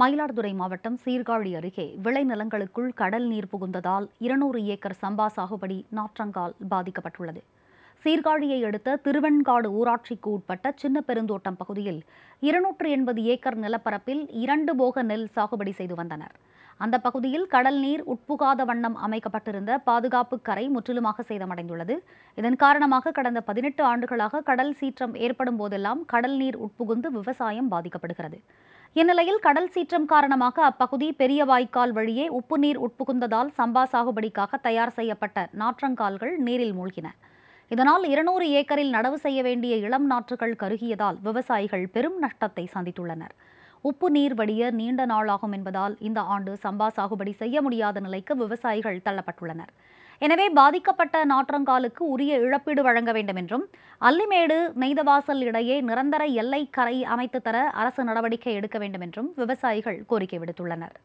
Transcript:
மயிலாடுதுறை மாவட்டம் சீர்காழி அருகே விளைநிலங்களுக்குள் கடல் நீர் புகுந்ததால் இருநூறு ஏக்கர் சம்பா சாகுபடி நாற்றங்கால் பாதிக்கப்பட்டுள்ளது சீர்காழியை அடுத்த திருவெண்காடு ஊராட்சிக்கு உட்பட்ட சின்ன பெருந்தோட்டம் பகுதியில் இருநூற்று எண்பது ஏக்கர் நிலப்பரப்பில் இரண்டு போக நெல் சாகுபடி செய்து வந்தனர் அந்த பகுதியில் கடல் நீர் உட்புகாத வண்ணம் அமைக்கப்பட்டிருந்த பாதுகாப்பு கரை முற்றிலுமாக சேதமடைந்துள்ளது இதன் காரணமாக கடந்த பதினெட்டு ஆண்டுகளாக கடல் சீற்றம் ஏற்படும் போதெல்லாம் கடல் நீர் உட்புகுந்து விவசாயம் பாதிக்கப்படுகிறது இந்நிலையில் கடல் சீற்றம் காரணமாக அப்பகுதி பெரிய வாய்க்கால் வழியே உப்பு நீர் உட்புகுந்ததால் சம்பா சாகுபடிக்காக தயார் செய்யப்பட்ட நாற்றங்கால்கள் நீரில் மூழ்கின இதனால் இருநூறு ஏக்கரில் நடவு செய்ய வேண்டிய இளம் நாற்றுகள் கருகியதால் விவசாயிகள் பெரும் நஷ்டத்தை சந்தித்துள்ளனர் உப்பு நீர் வடிய நீண்ட நாளாகும் என்பதால் இந்த ஆண்டு சம்பா சாகுபடி செய்ய முடியாத நிலைக்கு விவசாயிகள் தள்ளப்பட்டுள்ளனர் எனவே பாதிக்கப்பட்ட நாற்றங்காலுக்கு உரிய இழப்பீடு வழங்க வேண்டும் என்றும் அல்லிமேடு மெய்தவாசல் இடையே நிரந்தர எல்லை கரை அமைத்து தர அரசு நடவடிக்கை எடுக்க வேண்டும் என்றும் விவசாயிகள் கோரிக்கை விடுத்துள்ளனர்